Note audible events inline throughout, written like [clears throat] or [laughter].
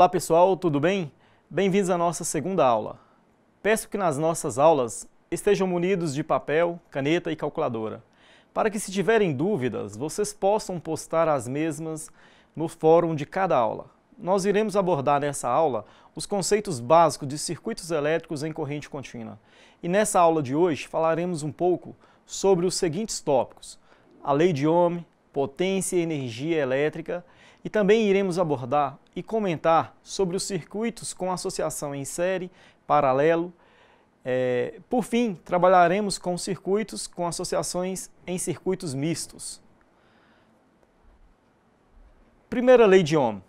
Olá pessoal, tudo bem? Bem-vindos à nossa segunda aula. Peço que nas nossas aulas estejam munidos de papel, caneta e calculadora, para que se tiverem dúvidas, vocês possam postar as mesmas no fórum de cada aula. Nós iremos abordar nessa aula os conceitos básicos de circuitos elétricos em corrente contínua. E nessa aula de hoje falaremos um pouco sobre os seguintes tópicos: a lei de Ohm, potência e energia elétrica e também iremos abordar e comentar sobre os circuitos com associação em série, paralelo. É, por fim, trabalharemos com circuitos com associações em circuitos mistos. Primeira lei de Ohm.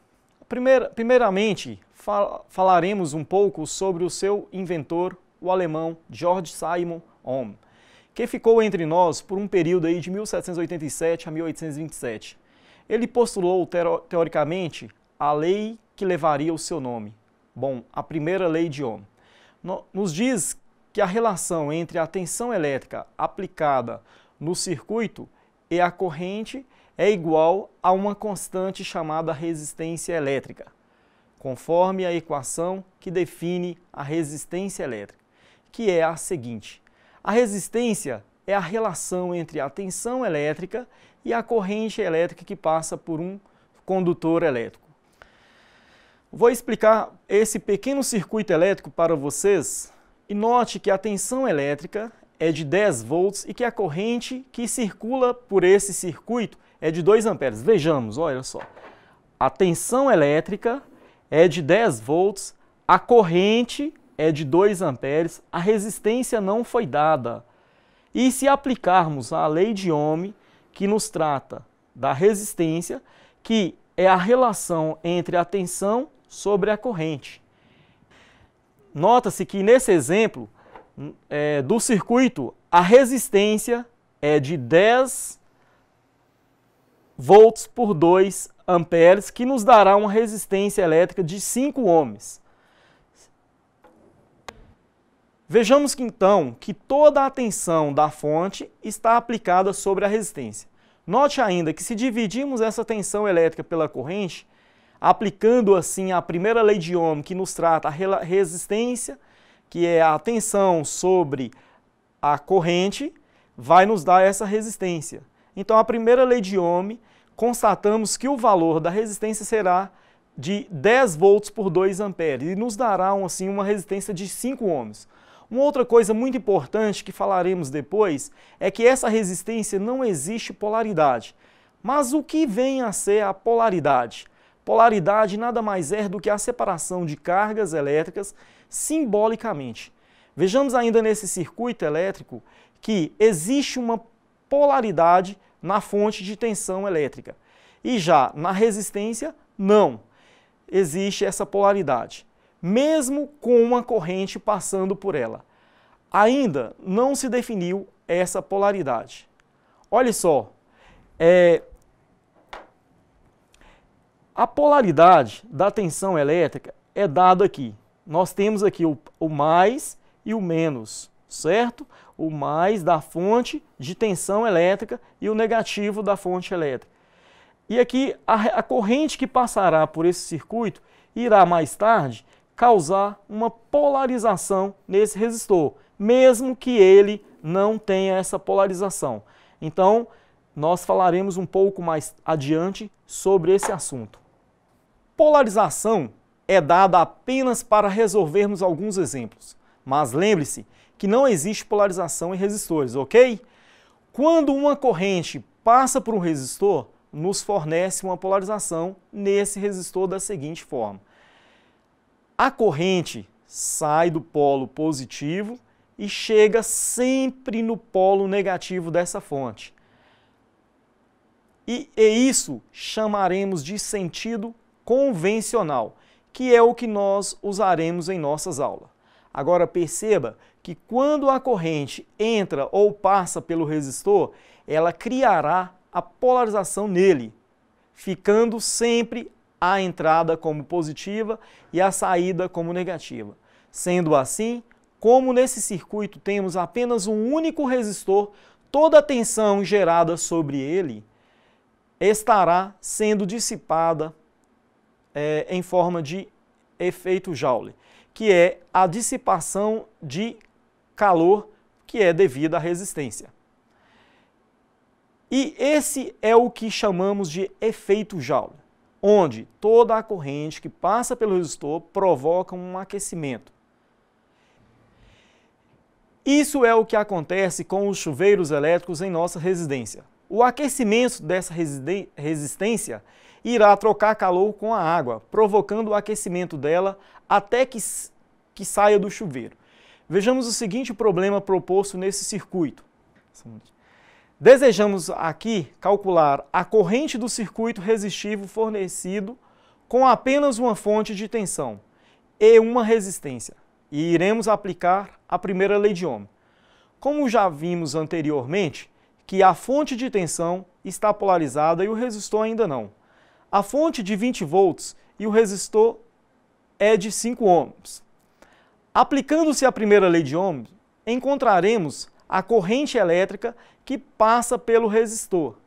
Primeira, primeiramente, fal, falaremos um pouco sobre o seu inventor, o alemão George Simon Ohm, que ficou entre nós por um período aí de 1787 a 1827. Ele postulou, teoricamente, a lei que levaria o seu nome. Bom, a primeira lei de Ohm. Nos diz que a relação entre a tensão elétrica aplicada no circuito e a corrente é igual a uma constante chamada resistência elétrica, conforme a equação que define a resistência elétrica, que é a seguinte. A resistência é a relação entre a tensão elétrica e a corrente elétrica que passa por um condutor elétrico. Vou explicar esse pequeno circuito elétrico para vocês e note que a tensão elétrica é de 10 volts e que a corrente que circula por esse circuito é de 2 amperes. Vejamos, olha só. A tensão elétrica é de 10 volts, a corrente é de 2 amperes, a resistência não foi dada. E se aplicarmos a lei de Ohm, que nos trata da resistência, que é a relação entre a tensão sobre a corrente. Nota-se que nesse exemplo é, do circuito, a resistência é de 10 volts por 2 amperes, que nos dará uma resistência elétrica de 5 ohms. Vejamos que, então que toda a tensão da fonte está aplicada sobre a resistência. Note ainda que se dividirmos essa tensão elétrica pela corrente, aplicando assim a primeira lei de Ohm que nos trata a resistência, que é a tensão sobre a corrente, vai nos dar essa resistência. Então a primeira lei de Ohm, constatamos que o valor da resistência será de 10 volts por 2 amperes e nos dará assim uma resistência de 5 ohms. Uma outra coisa muito importante que falaremos depois é que essa resistência não existe polaridade. Mas o que vem a ser a polaridade? Polaridade nada mais é do que a separação de cargas elétricas simbolicamente. Vejamos ainda nesse circuito elétrico que existe uma polaridade na fonte de tensão elétrica. E já na resistência, não existe essa polaridade mesmo com uma corrente passando por ela. Ainda não se definiu essa polaridade. Olha só, é, a polaridade da tensão elétrica é dada aqui. Nós temos aqui o, o mais e o menos, certo? O mais da fonte de tensão elétrica e o negativo da fonte elétrica. E aqui a, a corrente que passará por esse circuito irá mais tarde causar uma polarização nesse resistor, mesmo que ele não tenha essa polarização. Então, nós falaremos um pouco mais adiante sobre esse assunto. Polarização é dada apenas para resolvermos alguns exemplos, mas lembre-se que não existe polarização em resistores, ok? Quando uma corrente passa por um resistor, nos fornece uma polarização nesse resistor da seguinte forma. A corrente sai do polo positivo e chega sempre no polo negativo dessa fonte. E, e isso chamaremos de sentido convencional, que é o que nós usaremos em nossas aulas. Agora perceba que quando a corrente entra ou passa pelo resistor, ela criará a polarização nele, ficando sempre a entrada como positiva e a saída como negativa. Sendo assim, como nesse circuito temos apenas um único resistor, toda a tensão gerada sobre ele estará sendo dissipada é, em forma de efeito Joule, que é a dissipação de calor que é devida à resistência. E esse é o que chamamos de efeito Joule onde toda a corrente que passa pelo resistor provoca um aquecimento. Isso é o que acontece com os chuveiros elétricos em nossa residência. O aquecimento dessa resistência irá trocar calor com a água, provocando o aquecimento dela até que, que saia do chuveiro. Vejamos o seguinte problema proposto nesse circuito. Desejamos aqui calcular a corrente do circuito resistivo fornecido com apenas uma fonte de tensão e uma resistência, e iremos aplicar a primeira lei de Ohm. Como já vimos anteriormente, que a fonte de tensão está polarizada e o resistor ainda não. A fonte de 20 volts e o resistor é de 5 ohms. Aplicando-se a primeira lei de Ohm, encontraremos a corrente elétrica que passa pelo resistor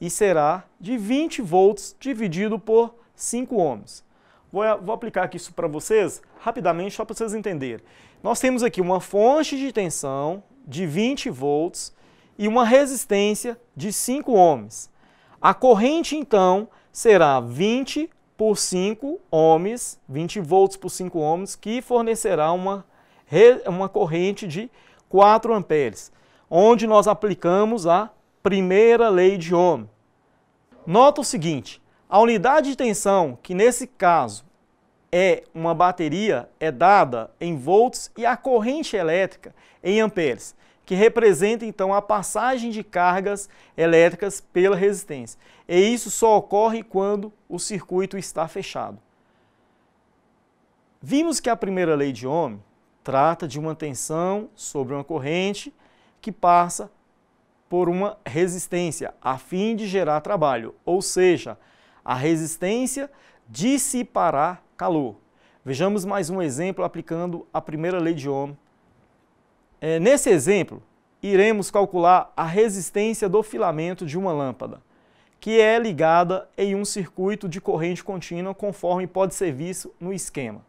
e será de 20 volts dividido por 5 ohms. Vou, eh, vou aplicar aqui isso para vocês rapidamente, só para vocês entenderem. Nós temos aqui uma fonte de tensão de 20 volts e uma resistência de 5 ohms. A corrente, então, será 20 por 5 ohms, 20 volts por 5 ohms, que fornecerá uma, uma corrente de 4 amperes, onde nós aplicamos a primeira lei de Ohm. Nota o seguinte, a unidade de tensão, que nesse caso é uma bateria, é dada em volts e a corrente elétrica em amperes, que representa então a passagem de cargas elétricas pela resistência. E isso só ocorre quando o circuito está fechado. Vimos que a primeira lei de Ohm Trata de uma tensão sobre uma corrente que passa por uma resistência a fim de gerar trabalho, ou seja, a resistência dissipará calor. Vejamos mais um exemplo aplicando a primeira lei de Ohm. É, nesse exemplo, iremos calcular a resistência do filamento de uma lâmpada, que é ligada em um circuito de corrente contínua conforme pode ser visto no esquema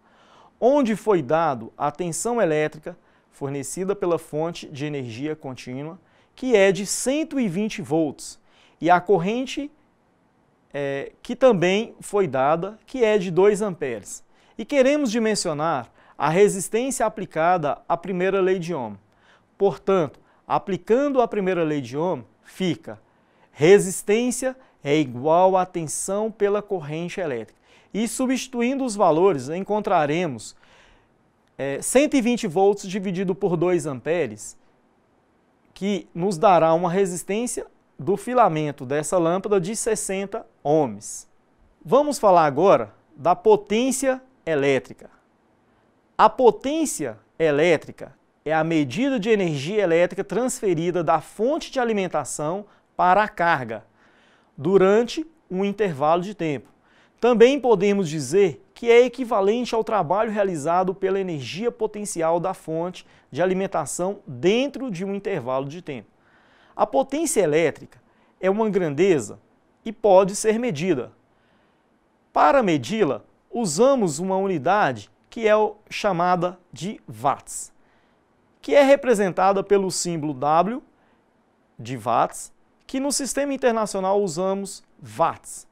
onde foi dado a tensão elétrica fornecida pela fonte de energia contínua, que é de 120 volts, e a corrente é, que também foi dada, que é de 2 amperes. E queremos dimensionar a resistência aplicada à primeira lei de Ohm. Portanto, aplicando a primeira lei de Ohm, fica resistência é igual à tensão pela corrente elétrica. E substituindo os valores, encontraremos é, 120 volts dividido por 2 amperes, que nos dará uma resistência do filamento dessa lâmpada de 60 ohms. Vamos falar agora da potência elétrica. A potência elétrica é a medida de energia elétrica transferida da fonte de alimentação para a carga durante um intervalo de tempo. Também podemos dizer que é equivalente ao trabalho realizado pela energia potencial da fonte de alimentação dentro de um intervalo de tempo. A potência elétrica é uma grandeza e pode ser medida. Para medi-la, usamos uma unidade que é chamada de watts, que é representada pelo símbolo W de watts, que no sistema internacional usamos watts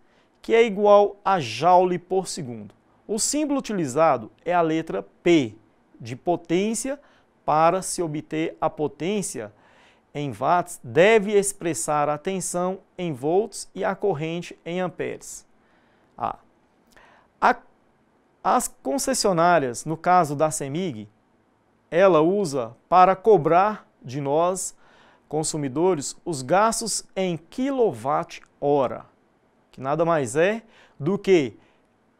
que é igual a joule por segundo. O símbolo utilizado é a letra P, de potência, para se obter a potência em watts, deve expressar a tensão em volts e a corrente em amperes. A, as concessionárias, no caso da CEMIG, ela usa para cobrar de nós, consumidores, os gastos em quilowatt-hora que nada mais é do que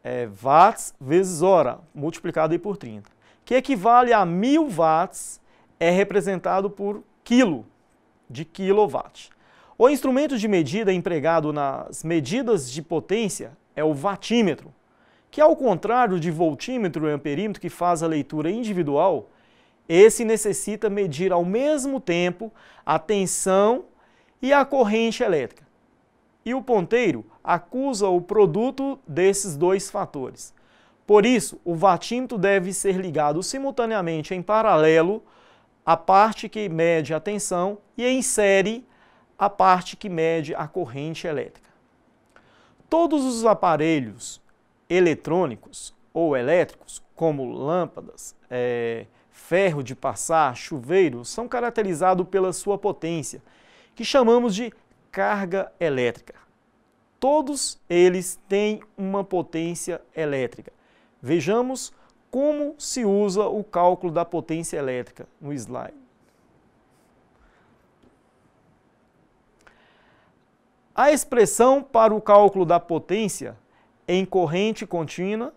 é, watts vezes hora, multiplicado aí por 30, que equivale a 1.000 watts, é representado por quilo, de quilowatt. O instrumento de medida empregado nas medidas de potência é o wattímetro, que ao contrário de voltímetro e amperímetro que faz a leitura individual, esse necessita medir ao mesmo tempo a tensão e a corrente elétrica. E o ponteiro acusa o produto desses dois fatores. Por isso, o vatímetro deve ser ligado simultaneamente em paralelo à parte que mede a tensão e em série à parte que mede a corrente elétrica. Todos os aparelhos eletrônicos ou elétricos, como lâmpadas, é, ferro de passar, chuveiro, são caracterizados pela sua potência, que chamamos de carga elétrica. Todos eles têm uma potência elétrica. Vejamos como se usa o cálculo da potência elétrica no slide. A expressão para o cálculo da potência em corrente contínua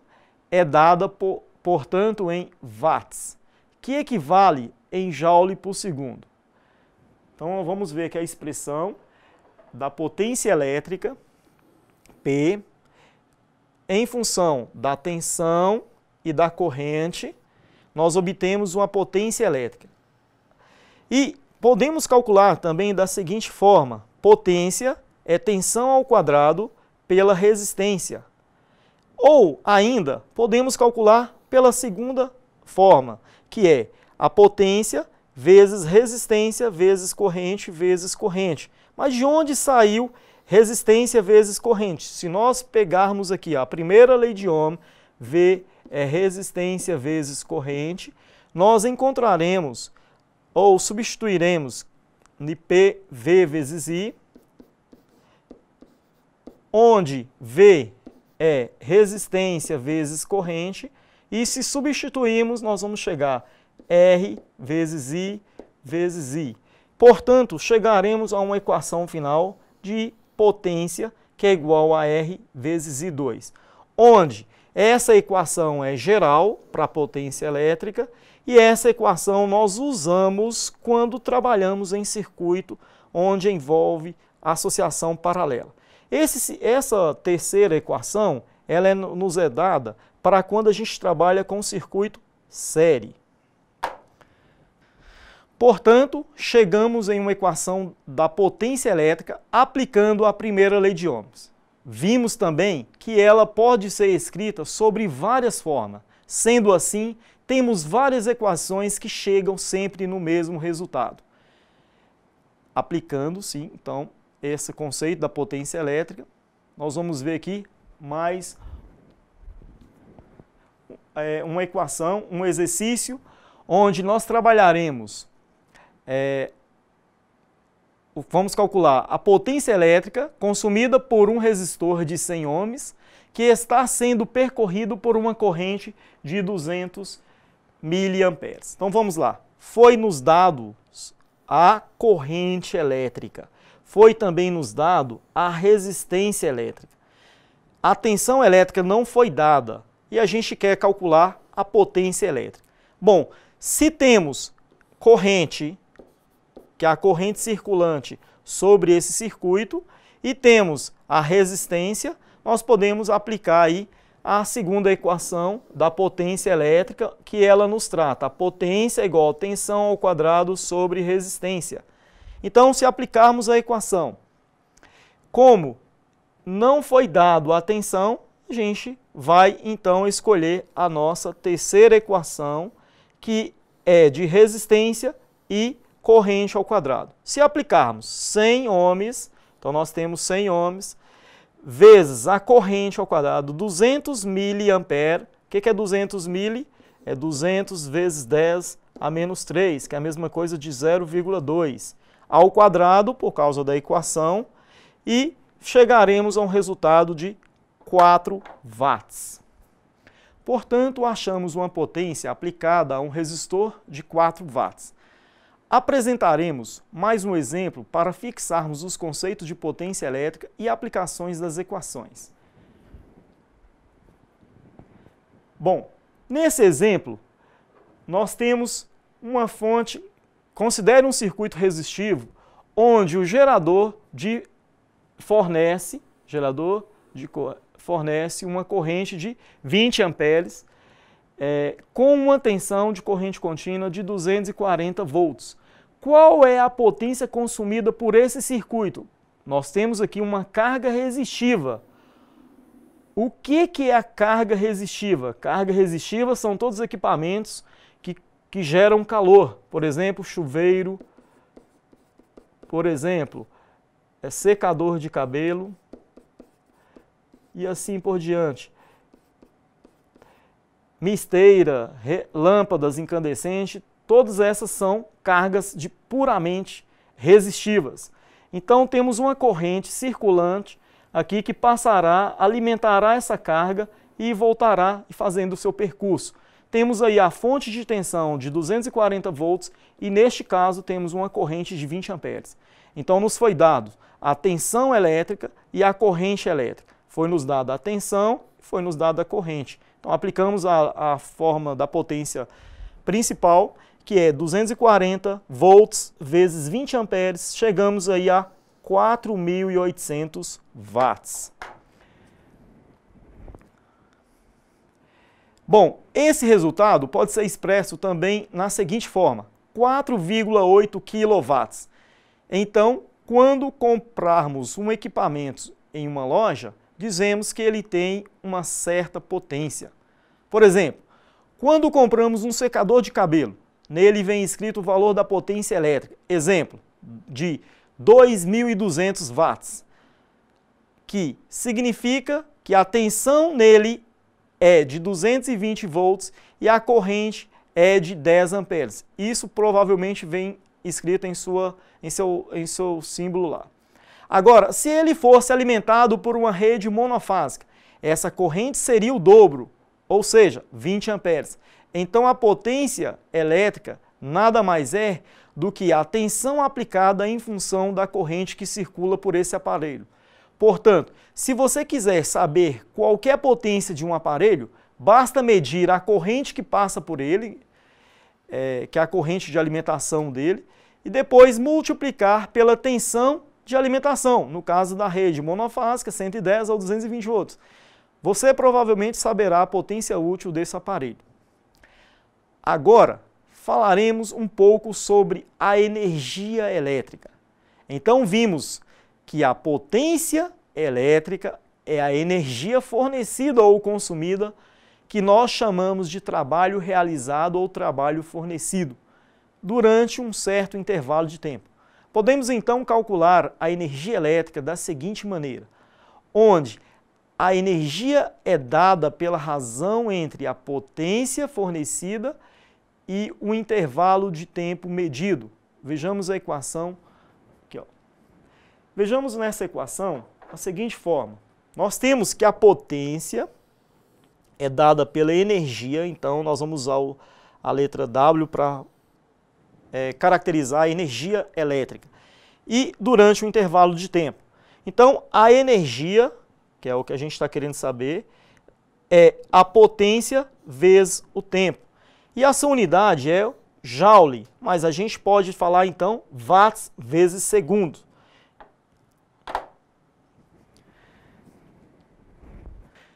é dada, por, portanto, em watts, que equivale em joule por segundo. Então, vamos ver que a expressão da potência elétrica em função da tensão e da corrente, nós obtemos uma potência elétrica. E podemos calcular também da seguinte forma: potência é tensão ao quadrado pela resistência. Ou ainda, podemos calcular pela segunda forma, que é a potência vezes resistência vezes corrente vezes corrente. Mas de onde saiu resistência vezes corrente. Se nós pegarmos aqui a primeira lei de Ohm, V é resistência vezes corrente, nós encontraremos ou substituiremos P V vezes I, onde V é resistência vezes corrente, e se substituirmos, nós vamos chegar R vezes I vezes I. Portanto, chegaremos a uma equação final de potência, que é igual a R vezes I2, onde essa equação é geral para a potência elétrica e essa equação nós usamos quando trabalhamos em circuito onde envolve associação paralela. Esse, essa terceira equação ela é, nos é dada para quando a gente trabalha com circuito série. Portanto, chegamos em uma equação da potência elétrica aplicando a primeira lei de Ohms. Vimos também que ela pode ser escrita sobre várias formas. Sendo assim, temos várias equações que chegam sempre no mesmo resultado. Aplicando-se, então, esse conceito da potência elétrica, nós vamos ver aqui mais é, uma equação, um exercício, onde nós trabalharemos é, vamos calcular a potência elétrica consumida por um resistor de 100 ohms que está sendo percorrido por uma corrente de 200 miliamperes. Então vamos lá. Foi nos dado a corrente elétrica. Foi também nos dado a resistência elétrica. A tensão elétrica não foi dada e a gente quer calcular a potência elétrica. Bom, se temos corrente que é a corrente circulante sobre esse circuito, e temos a resistência, nós podemos aplicar aí a segunda equação da potência elétrica que ela nos trata. A potência é igual a tensão ao quadrado sobre resistência. Então, se aplicarmos a equação, como não foi dado a tensão, a gente vai então escolher a nossa terceira equação, que é de resistência e corrente ao quadrado. Se aplicarmos 100 ohms, então nós temos 100 ohms, vezes a corrente ao quadrado, 200 miliampere. O que é 200 mili? É 200 vezes 10 a menos 3, que é a mesma coisa de 0,2 ao quadrado, por causa da equação, e chegaremos a um resultado de 4 watts. Portanto, achamos uma potência aplicada a um resistor de 4 watts. Apresentaremos mais um exemplo para fixarmos os conceitos de potência elétrica e aplicações das equações. Bom, nesse exemplo, nós temos uma fonte, considere um circuito resistivo, onde o gerador de fornece, gerador de fornece uma corrente de 20 amperes é, com uma tensão de corrente contínua de 240 volts. Qual é a potência consumida por esse circuito? Nós temos aqui uma carga resistiva. O que, que é a carga resistiva? Carga resistiva são todos os equipamentos que, que geram calor, por exemplo, chuveiro, por exemplo, é secador de cabelo e assim por diante misteira, lâmpadas incandescentes, todas essas são cargas de puramente resistivas. Então temos uma corrente circulante aqui que passará, alimentará essa carga e voltará fazendo o seu percurso. Temos aí a fonte de tensão de 240 volts e neste caso temos uma corrente de 20 amperes. Então nos foi dado a tensão elétrica e a corrente elétrica. Foi nos dada a tensão, foi nos dada a corrente. Então aplicamos a, a forma da potência principal, que é 240 volts vezes 20 amperes, chegamos aí a 4.800 watts. Bom, esse resultado pode ser expresso também na seguinte forma, 4,8 kW. Então, quando comprarmos um equipamento em uma loja, dizemos que ele tem uma certa potência. Por exemplo, quando compramos um secador de cabelo, nele vem escrito o valor da potência elétrica, exemplo, de 2.200 watts, que significa que a tensão nele é de 220 volts e a corrente é de 10 amperes. Isso provavelmente vem escrito em, sua, em, seu, em seu símbolo lá. Agora, se ele fosse alimentado por uma rede monofásica, essa corrente seria o dobro, ou seja, 20 amperes. Então a potência elétrica nada mais é do que a tensão aplicada em função da corrente que circula por esse aparelho. Portanto, se você quiser saber qualquer potência de um aparelho, basta medir a corrente que passa por ele, é, que é a corrente de alimentação dele, e depois multiplicar pela tensão de alimentação, no caso da rede monofásica, 110 é ou 220 volts. Você provavelmente saberá a potência útil desse aparelho. Agora, falaremos um pouco sobre a energia elétrica. Então vimos que a potência elétrica é a energia fornecida ou consumida que nós chamamos de trabalho realizado ou trabalho fornecido durante um certo intervalo de tempo. Podemos então calcular a energia elétrica da seguinte maneira, onde a energia é dada pela razão entre a potência fornecida e o intervalo de tempo medido. Vejamos a equação aqui. Ó. Vejamos nessa equação a seguinte forma. Nós temos que a potência é dada pela energia, então nós vamos usar a letra W para é, caracterizar a energia elétrica. E durante um intervalo de tempo. Então, a energia, que é o que a gente está querendo saber, é a potência vezes o tempo. E essa unidade é joule, mas a gente pode falar então watts vezes segundo.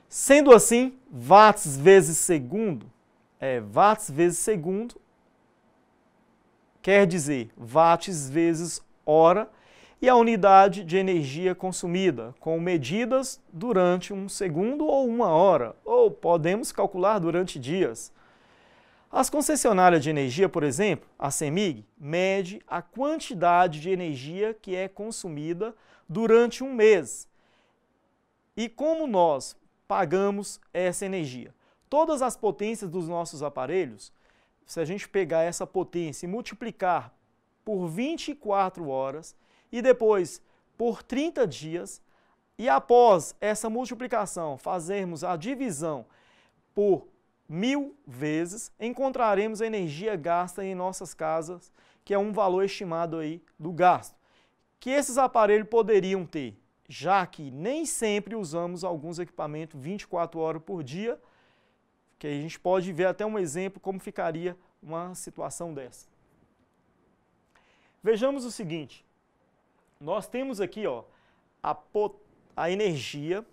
Sendo assim, watts vezes segundo, é, watts vezes segundo quer dizer watts vezes hora, e a unidade de energia consumida, com medidas durante um segundo ou uma hora, ou podemos calcular durante dias. As concessionárias de energia, por exemplo, a CEMIG, mede a quantidade de energia que é consumida durante um mês e como nós pagamos essa energia. Todas as potências dos nossos aparelhos se a gente pegar essa potência e multiplicar por 24 horas e depois por 30 dias, e após essa multiplicação fazermos a divisão por mil vezes, encontraremos a energia gasta em nossas casas, que é um valor estimado aí do gasto, que esses aparelhos poderiam ter, já que nem sempre usamos alguns equipamentos 24 horas por dia, que a gente pode ver até um exemplo como ficaria uma situação dessa. Vejamos o seguinte, nós temos aqui ó, a, a energia,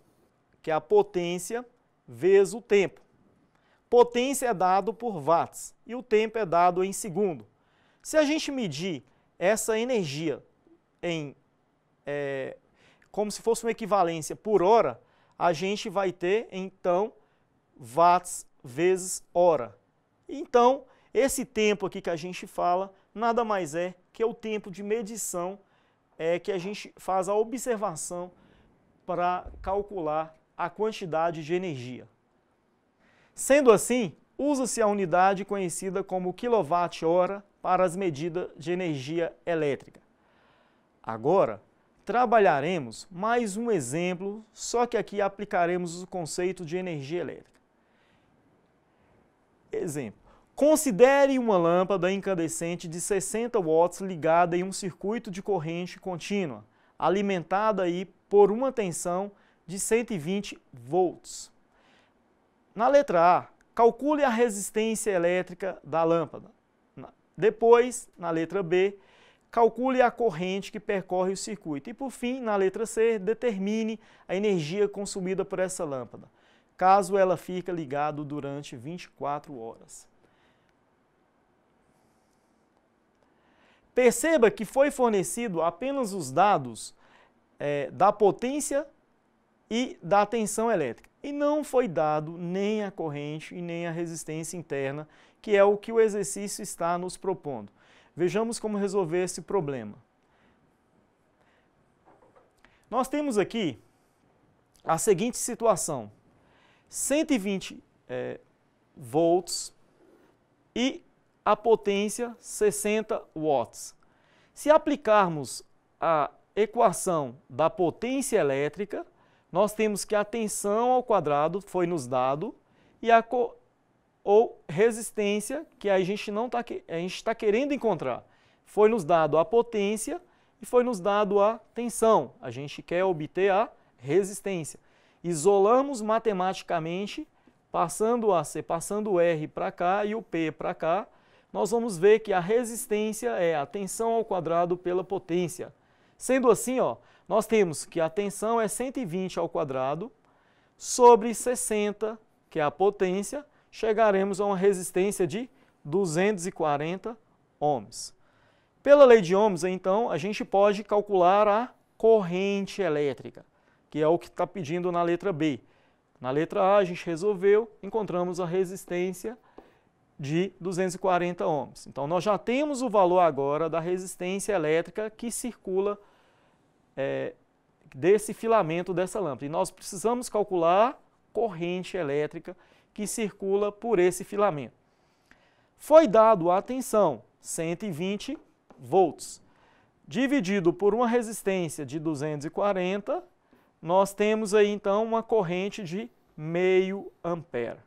que é a potência, vezes o tempo. Potência é dado por watts e o tempo é dado em segundo. Se a gente medir essa energia em é, como se fosse uma equivalência por hora, a gente vai ter então watts vezes hora. Então, esse tempo aqui que a gente fala nada mais é que é o tempo de medição é, que a gente faz a observação para calcular a quantidade de energia. Sendo assim, usa-se a unidade conhecida como quilowatt-hora para as medidas de energia elétrica. Agora, trabalharemos mais um exemplo, só que aqui aplicaremos o conceito de energia elétrica. Exemplo. Considere uma lâmpada incandescente de 60 watts ligada em um circuito de corrente contínua, alimentada aí por uma tensão de 120 volts. Na letra A, calcule a resistência elétrica da lâmpada. Depois, na letra B, calcule a corrente que percorre o circuito. E por fim, na letra C, determine a energia consumida por essa lâmpada caso ela fique ligado durante 24 horas. Perceba que foi fornecido apenas os dados é, da potência e da tensão elétrica. E não foi dado nem a corrente e nem a resistência interna, que é o que o exercício está nos propondo. Vejamos como resolver esse problema. Nós temos aqui a seguinte situação. 120 é, volts e a potência 60 watts. Se aplicarmos a equação da potência elétrica, nós temos que a tensão ao quadrado foi nos dado e a ou resistência, que a gente não tá, a gente está querendo encontrar. Foi nos dado a potência e foi nos dado a tensão. A gente quer obter a resistência. Isolamos matematicamente, passando o AC, passando o R para cá e o P para cá, nós vamos ver que a resistência é a tensão ao quadrado pela potência. Sendo assim, ó, nós temos que a tensão é 120 ao quadrado sobre 60, que é a potência, chegaremos a uma resistência de 240 ohms. Pela lei de Ohms, então, a gente pode calcular a corrente elétrica que é o que está pedindo na letra B. Na letra A, a gente resolveu, encontramos a resistência de 240 ohms. Então, nós já temos o valor agora da resistência elétrica que circula é, desse filamento dessa lâmpada. E nós precisamos calcular corrente elétrica que circula por esse filamento. Foi dado a tensão 120 volts, dividido por uma resistência de 240 nós temos aí então uma corrente de meio ampere.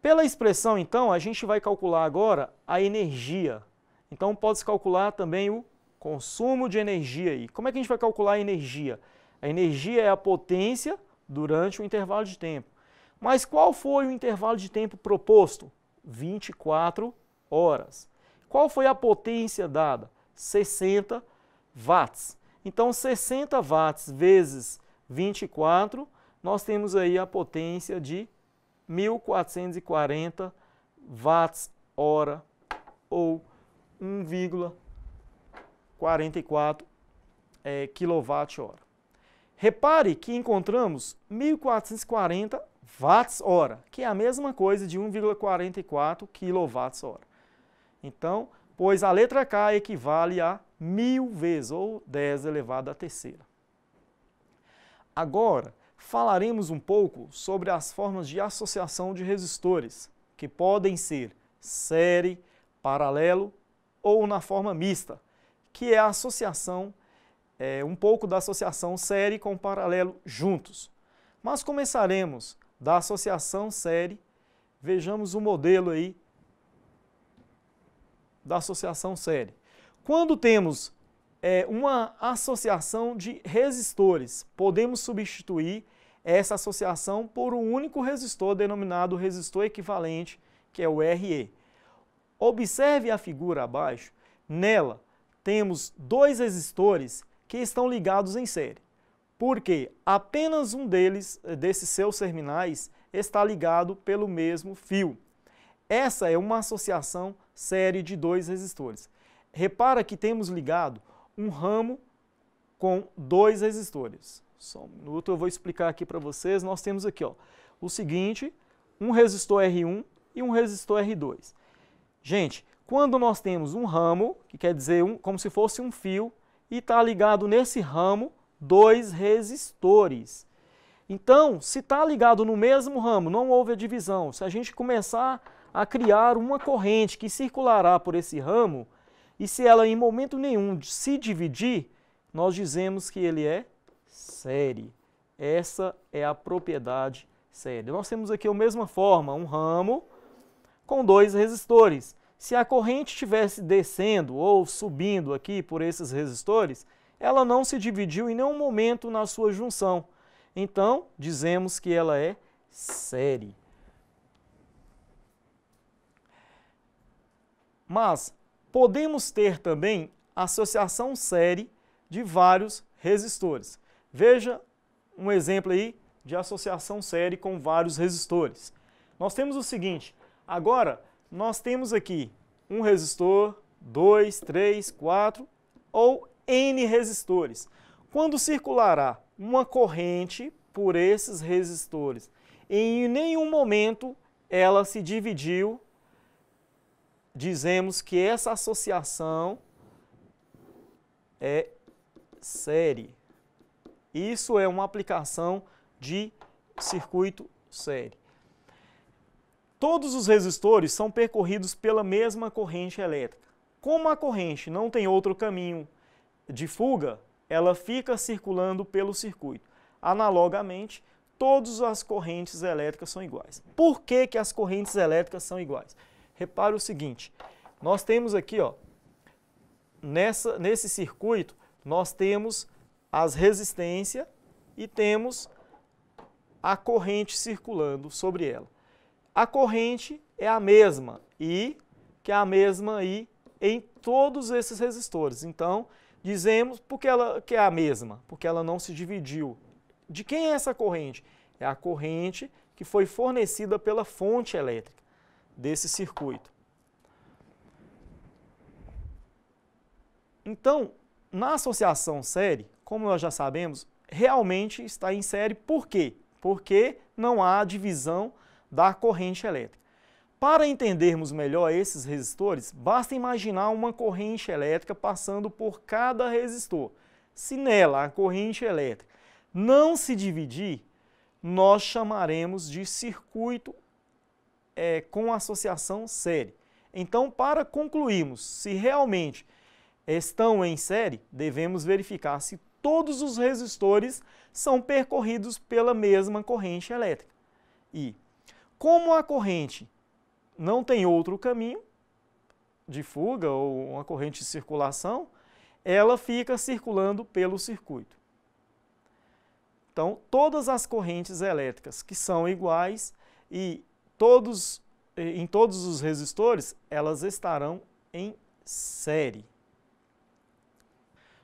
Pela expressão, então, a gente vai calcular agora a energia. Então, pode-se calcular também o consumo de energia. Aí. Como é que a gente vai calcular a energia? A energia é a potência durante o intervalo de tempo. Mas qual foi o intervalo de tempo proposto? 24 horas. Qual foi a potência dada? 60 watts. Então, 60 watts vezes 24, nós temos aí a potência de 1440 watts hora ou 1,44 é, kWh. Repare que encontramos 1440 watts hora, que é a mesma coisa de 1,44 kWh. Então, pois a letra K equivale a mil vezes, ou 10 elevado à terceira. Agora, falaremos um pouco sobre as formas de associação de resistores, que podem ser série, paralelo ou na forma mista, que é a associação, é, um pouco da associação série com paralelo juntos. Mas começaremos da associação série, vejamos o modelo aí da associação série. Quando temos é, uma associação de resistores, podemos substituir essa associação por um único resistor denominado resistor equivalente, que é o RE. Observe a figura abaixo. Nela, temos dois resistores que estão ligados em série, porque apenas um deles, eh, desses seus terminais, está ligado pelo mesmo fio. Essa é uma associação série de dois resistores repara que temos ligado um ramo com dois resistores. Só um minuto, eu vou explicar aqui para vocês. Nós temos aqui ó, o seguinte, um resistor R1 e um resistor R2. Gente, quando nós temos um ramo, que quer dizer um, como se fosse um fio, e está ligado nesse ramo dois resistores. Então, se está ligado no mesmo ramo, não houve a divisão. Se a gente começar a criar uma corrente que circulará por esse ramo, e se ela em momento nenhum se dividir, nós dizemos que ele é série. Essa é a propriedade série. Nós temos aqui a mesma forma, um ramo com dois resistores. Se a corrente estivesse descendo ou subindo aqui por esses resistores, ela não se dividiu em nenhum momento na sua junção. Então, dizemos que ela é série. Mas Podemos ter também associação série de vários resistores. Veja um exemplo aí de associação série com vários resistores. Nós temos o seguinte, agora nós temos aqui um resistor, dois, três, quatro ou N resistores. Quando circulará uma corrente por esses resistores, em nenhum momento ela se dividiu dizemos que essa associação é série. Isso é uma aplicação de circuito série. Todos os resistores são percorridos pela mesma corrente elétrica. Como a corrente não tem outro caminho de fuga, ela fica circulando pelo circuito. Analogamente, todas as correntes elétricas são iguais. Por que, que as correntes elétricas são iguais? Repare o seguinte, nós temos aqui, ó, nessa, nesse circuito, nós temos as resistências e temos a corrente circulando sobre ela. A corrente é a mesma I, que é a mesma I em todos esses resistores. Então, dizemos porque ela que é a mesma, porque ela não se dividiu. De quem é essa corrente? É a corrente que foi fornecida pela fonte elétrica desse circuito. Então, na associação série, como nós já sabemos, realmente está em série por quê? Porque não há divisão da corrente elétrica. Para entendermos melhor esses resistores, basta imaginar uma corrente elétrica passando por cada resistor. Se nela a corrente elétrica não se dividir, nós chamaremos de circuito é, com a associação série. Então, para concluirmos se realmente estão em série, devemos verificar se todos os resistores são percorridos pela mesma corrente elétrica. E como a corrente não tem outro caminho de fuga ou uma corrente de circulação, ela fica circulando pelo circuito. Então, todas as correntes elétricas que são iguais e todos, eh, em todos os resistores, elas estarão em série.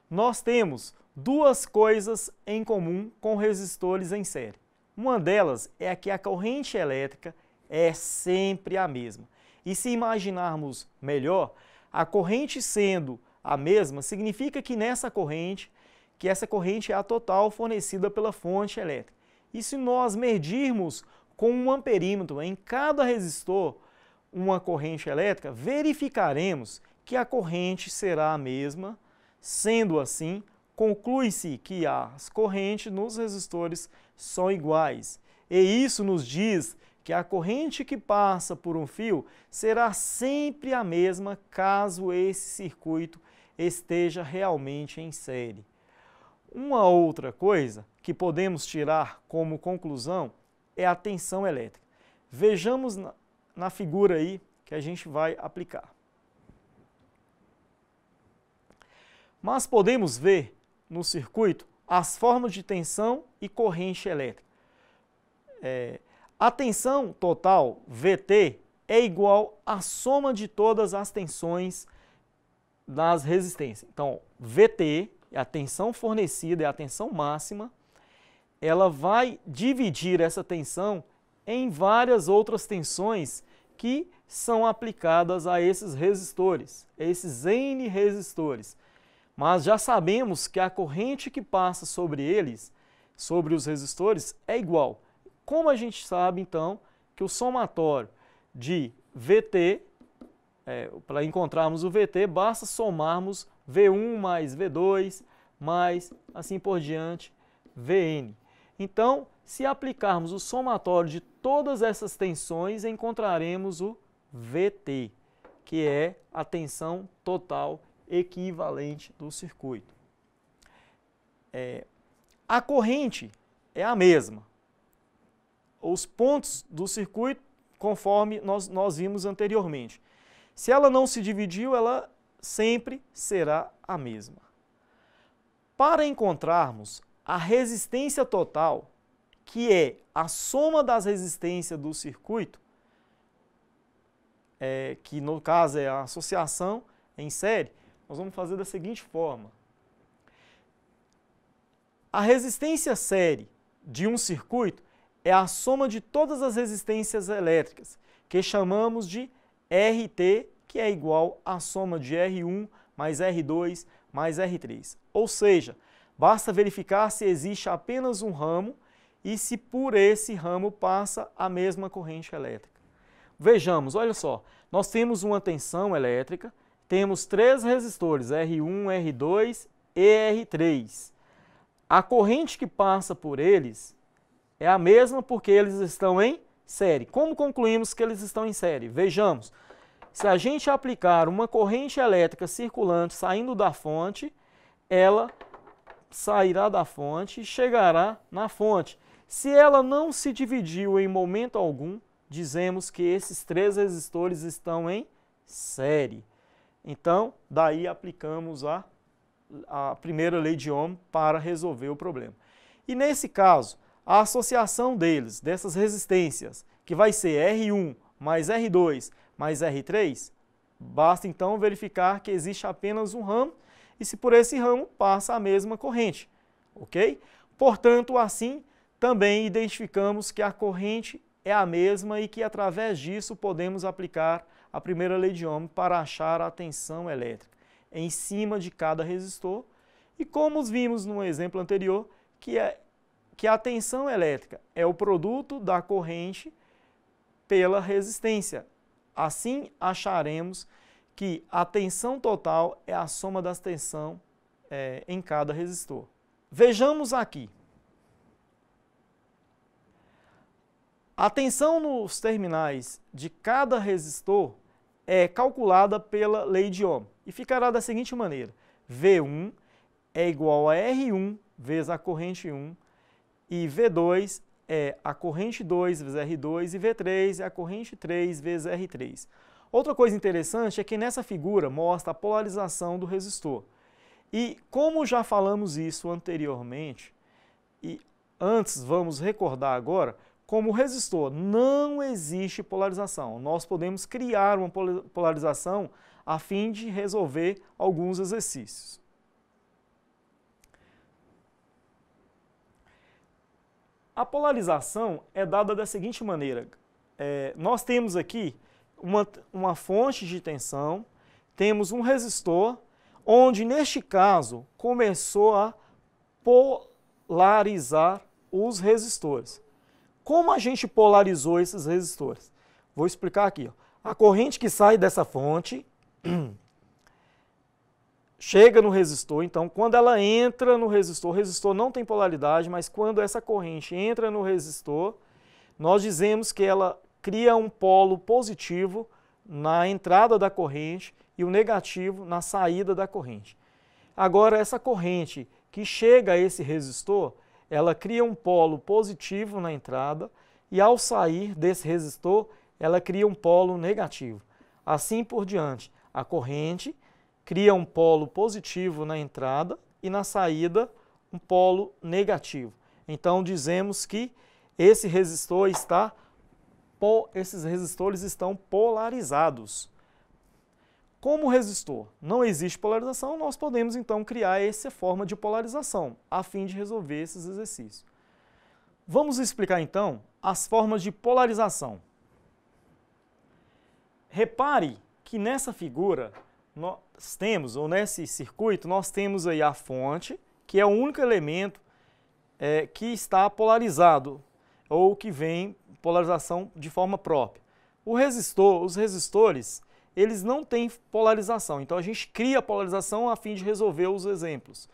Nós temos duas coisas em comum com resistores em série. Uma delas é que a corrente elétrica é sempre a mesma. E se imaginarmos melhor, a corrente sendo a mesma significa que nessa corrente, que essa corrente é a total fornecida pela fonte elétrica. E se nós medirmos com um amperímetro em cada resistor, uma corrente elétrica, verificaremos que a corrente será a mesma. Sendo assim, conclui-se que as correntes nos resistores são iguais. E isso nos diz que a corrente que passa por um fio será sempre a mesma caso esse circuito esteja realmente em série. Uma outra coisa que podemos tirar como conclusão é a tensão elétrica. Vejamos na, figura aí que a gente vai aplicar. Mas podemos ver no circuito as formas de tensão e corrente elétrica. É, a tensão total, VT, é igual à soma de todas as tensões nas resistências. Então, VT é a tensão fornecida, é a tensão máxima, ela vai dividir essa tensão em várias outras tensões que são aplicadas a esses resistores, a esses N resistores. Mas já sabemos que a corrente que passa sobre eles, sobre os resistores, é igual. Como a gente sabe, então, que o somatório de VT, é, para encontrarmos o VT, basta somarmos V1 mais V2 mais, assim por diante, Vn. Então, se aplicarmos o somatório de todas essas tensões, encontraremos o VT, que é a tensão total equivalente do circuito. É, a corrente é a mesma. Os pontos do circuito, conforme nós, nós vimos anteriormente. Se ela não se dividiu, ela sempre será a mesma. Para encontrarmos a resistência total, que é a soma das resistências do circuito, é, que no caso é a associação em série, nós vamos fazer da seguinte forma. A resistência série de um circuito é a soma de todas as resistências elétricas, que chamamos de RT, que é igual à soma de R1 mais R2 mais R3. Ou seja, Basta verificar se existe apenas um ramo e se por esse ramo passa a mesma corrente elétrica. Vejamos, olha só, nós temos uma tensão elétrica, temos três resistores, R1, R2 e R3. A corrente que passa por eles é a mesma porque eles estão em série. Como concluímos que eles estão em série? Vejamos, se a gente aplicar uma corrente elétrica circulante saindo da fonte, ela sairá da fonte e chegará na fonte. Se ela não se dividiu em momento algum, dizemos que esses três resistores estão em série. Então, daí aplicamos a, a primeira lei de Ohm para resolver o problema. E nesse caso, a associação deles, dessas resistências, que vai ser R1 mais R2 mais R3, basta então verificar que existe apenas um ramo e se por esse ramo passa a mesma corrente, ok? Portanto, assim, também identificamos que a corrente é a mesma e que através disso podemos aplicar a primeira lei de Ohm para achar a tensão elétrica em cima de cada resistor e como vimos no exemplo anterior, que, é, que a tensão elétrica é o produto da corrente pela resistência. Assim, acharemos que a tensão total é a soma das tensão é, em cada resistor. Vejamos aqui. A tensão nos terminais de cada resistor é calculada pela lei de Ohm e ficará da seguinte maneira. V1 é igual a R1 vezes a corrente 1 e V2 é a corrente 2 vezes R2 e V3 é a corrente 3 vezes R3. Outra coisa interessante é que nessa figura mostra a polarização do resistor. E como já falamos isso anteriormente, e antes vamos recordar agora, como resistor não existe polarização. Nós podemos criar uma polarização a fim de resolver alguns exercícios. A polarização é dada da seguinte maneira. É, nós temos aqui uma, uma fonte de tensão, temos um resistor, onde neste caso começou a polarizar os resistores. Como a gente polarizou esses resistores? Vou explicar aqui. Ó. A corrente que sai dessa fonte [clears throat] chega no resistor, então quando ela entra no resistor, o resistor não tem polaridade, mas quando essa corrente entra no resistor, nós dizemos que ela cria um polo positivo na entrada da corrente e o negativo na saída da corrente. Agora, essa corrente que chega a esse resistor, ela cria um polo positivo na entrada e ao sair desse resistor, ela cria um polo negativo. Assim por diante, a corrente cria um polo positivo na entrada e na saída um polo negativo. Então dizemos que esse resistor está esses resistores estão polarizados. Como resistor não existe polarização, nós podemos então criar essa forma de polarização, a fim de resolver esses exercícios. Vamos explicar então as formas de polarização. Repare que nessa figura nós temos, ou nesse circuito, nós temos aí a fonte, que é o único elemento é, que está polarizado, ou que vem polarização de forma própria. O resistor, os resistores, eles não têm polarização, então a gente cria polarização a fim de resolver os exemplos.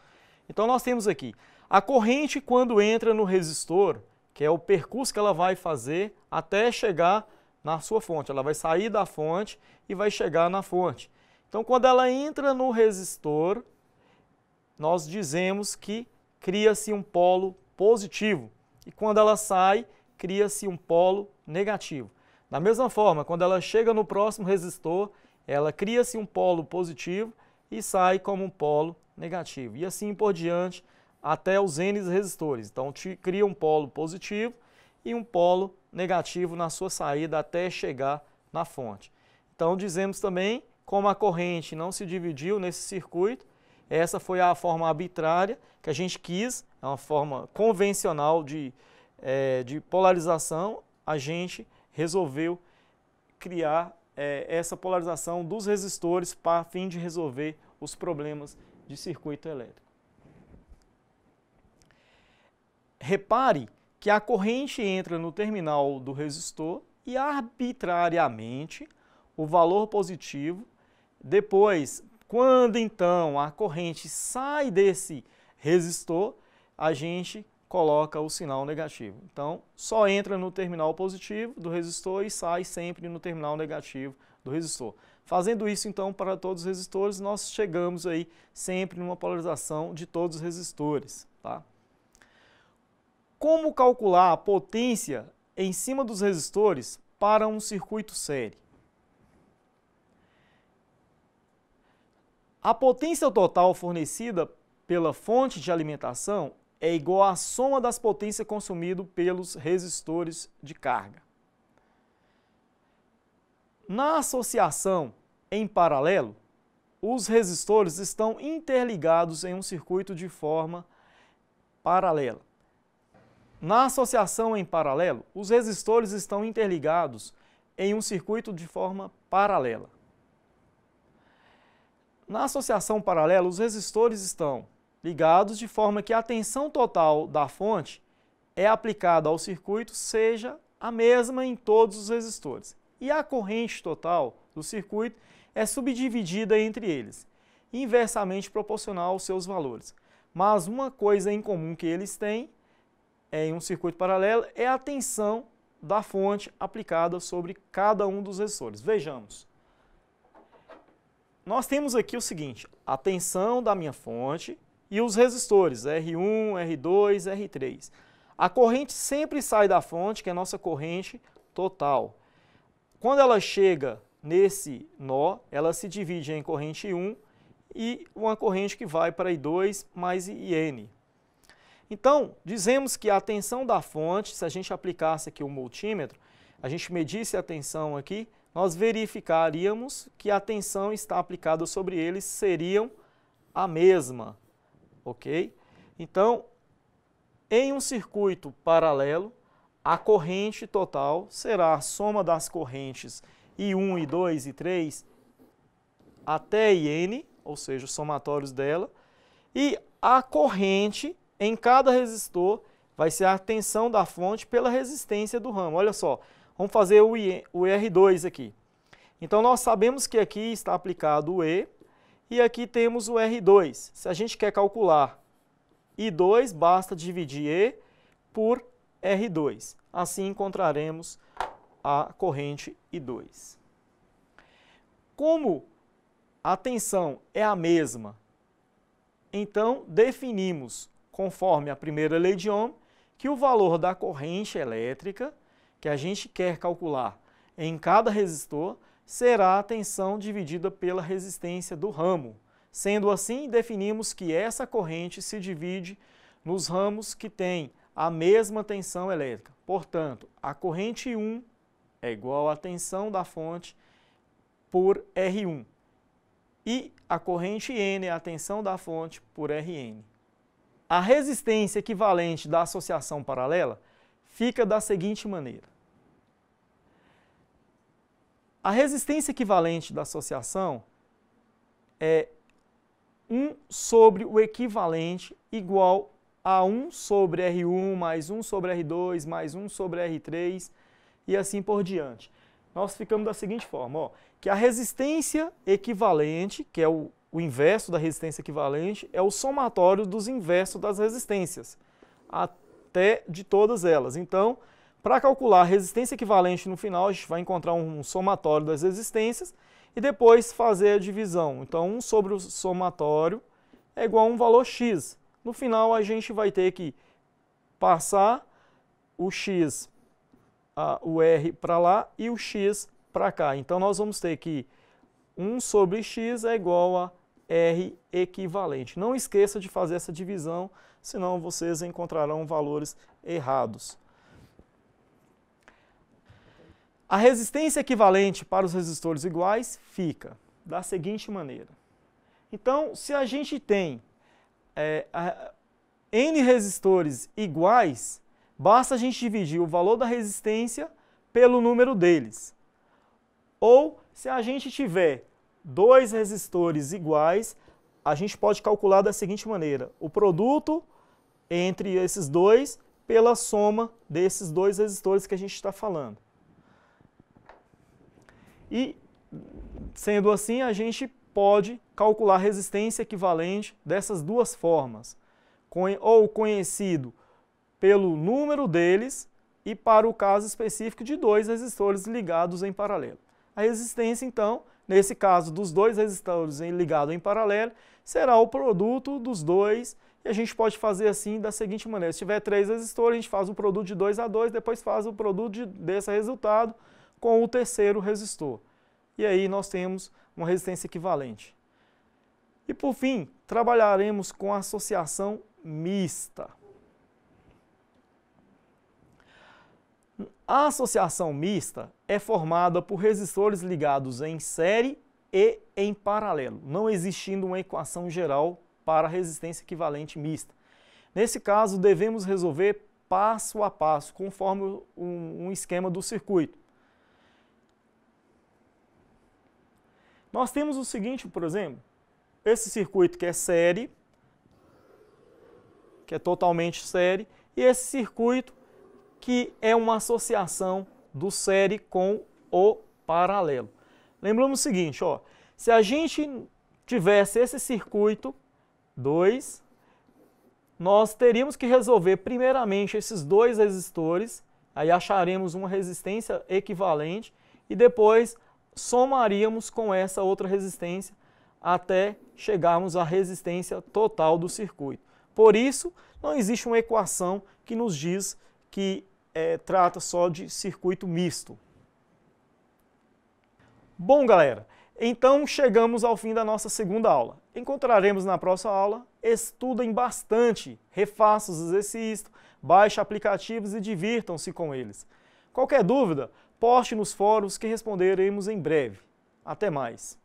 Então nós temos aqui, a corrente quando entra no resistor, que é o percurso que ela vai fazer até chegar na sua fonte, ela vai sair da fonte e vai chegar na fonte. Então quando ela entra no resistor, nós dizemos que cria-se um polo positivo. E quando ela sai, cria-se um polo negativo. Da mesma forma, quando ela chega no próximo resistor, ela cria-se um polo positivo e sai como um polo negativo. E assim por diante até os N resistores. Então cria um polo positivo e um polo negativo na sua saída até chegar na fonte. Então dizemos também, como a corrente não se dividiu nesse circuito, essa foi a forma arbitrária que a gente quis, é uma forma convencional de, é, de polarização, a gente resolveu criar é, essa polarização dos resistores para fim de resolver os problemas de circuito elétrico. Repare que a corrente entra no terminal do resistor e arbitrariamente o valor positivo. Depois, quando então a corrente sai desse resistor, a gente coloca o sinal negativo. Então, só entra no terminal positivo do resistor e sai sempre no terminal negativo do resistor. Fazendo isso, então, para todos os resistores, nós chegamos aí sempre numa polarização de todos os resistores. Tá? Como calcular a potência em cima dos resistores para um circuito série? A potência total fornecida pela fonte de alimentação é igual à soma das potências consumidas pelos resistores de carga. Na associação em paralelo, os resistores estão interligados em um circuito de forma paralela. Na associação em paralelo, os resistores estão interligados em um circuito de forma paralela. Na associação paralela, os resistores estão ligados de forma que a tensão total da fonte é aplicada ao circuito seja a mesma em todos os resistores. E a corrente total do circuito é subdividida entre eles, inversamente proporcional aos seus valores. Mas uma coisa em comum que eles têm é, em um circuito paralelo é a tensão da fonte aplicada sobre cada um dos resistores. Vejamos. Nós temos aqui o seguinte, a tensão da minha fonte e os resistores R1, R2, R3. A corrente sempre sai da fonte, que é a nossa corrente total. Quando ela chega nesse nó, ela se divide em corrente 1 e uma corrente que vai para I2 mais IN. Então, dizemos que a tensão da fonte, se a gente aplicasse aqui o multímetro, a gente medisse a tensão aqui, nós verificaríamos que a tensão está aplicada sobre eles seriam a mesma ok? Então, em um circuito paralelo, a corrente total será a soma das correntes I1, I2 e 3 até IN, ou seja, os somatórios dela, e a corrente em cada resistor vai ser a tensão da fonte pela resistência do ramo. Olha só, vamos fazer o, I, o R2 aqui. Então, nós sabemos que aqui está aplicado o E, e aqui temos o R2. Se a gente quer calcular I2, basta dividir E por R2. Assim encontraremos a corrente I2. Como a tensão é a mesma, então definimos, conforme a primeira lei de Ohm, que o valor da corrente elétrica que a gente quer calcular em cada resistor será a tensão dividida pela resistência do ramo. Sendo assim, definimos que essa corrente se divide nos ramos que têm a mesma tensão elétrica. Portanto, a corrente 1 é igual à tensão da fonte por R1 e a corrente N é a tensão da fonte por Rn. A resistência equivalente da associação paralela fica da seguinte maneira. A resistência equivalente da associação é 1 sobre o equivalente igual a 1 sobre R1, mais 1 sobre R2, mais 1 sobre R3 e assim por diante. Nós ficamos da seguinte forma, ó, que a resistência equivalente, que é o, o inverso da resistência equivalente, é o somatório dos inversos das resistências, até de todas elas. Então, para calcular a resistência equivalente no final, a gente vai encontrar um somatório das resistências e depois fazer a divisão. Então, 1 sobre o somatório é igual a um valor x. No final, a gente vai ter que passar o x, a, o r para lá e o x para cá. Então, nós vamos ter que 1 sobre x é igual a r equivalente. Não esqueça de fazer essa divisão, senão vocês encontrarão valores errados. A resistência equivalente para os resistores iguais fica da seguinte maneira. Então, se a gente tem é, a, n resistores iguais, basta a gente dividir o valor da resistência pelo número deles. Ou, se a gente tiver dois resistores iguais, a gente pode calcular da seguinte maneira, o produto entre esses dois pela soma desses dois resistores que a gente está falando. E sendo assim, a gente pode calcular a resistência equivalente dessas duas formas, ou conhecido pelo número deles e para o caso específico de dois resistores ligados em paralelo. A resistência, então, nesse caso dos dois resistores ligados em paralelo, será o produto dos dois e a gente pode fazer assim da seguinte maneira, se tiver três resistores, a gente faz o produto de 2 a 2, depois faz o produto de, desse resultado, com o terceiro resistor. E aí nós temos uma resistência equivalente. E por fim, trabalharemos com a associação mista. A associação mista é formada por resistores ligados em série e em paralelo, não existindo uma equação geral para resistência equivalente mista. Nesse caso, devemos resolver passo a passo, conforme um esquema do circuito. Nós temos o seguinte, por exemplo, esse circuito que é série, que é totalmente série, e esse circuito que é uma associação do série com o paralelo. Lembramos o seguinte, ó, se a gente tivesse esse circuito 2, nós teríamos que resolver primeiramente esses dois resistores, aí acharemos uma resistência equivalente e depois somaríamos com essa outra resistência até chegarmos à resistência total do circuito. Por isso, não existe uma equação que nos diz que é, trata só de circuito misto. Bom, galera, então chegamos ao fim da nossa segunda aula. Encontraremos na próxima aula. Estudem bastante, refaçam os exercícios, baixem aplicativos e divirtam-se com eles. Qualquer dúvida, Poste nos fóruns que responderemos em breve. Até mais.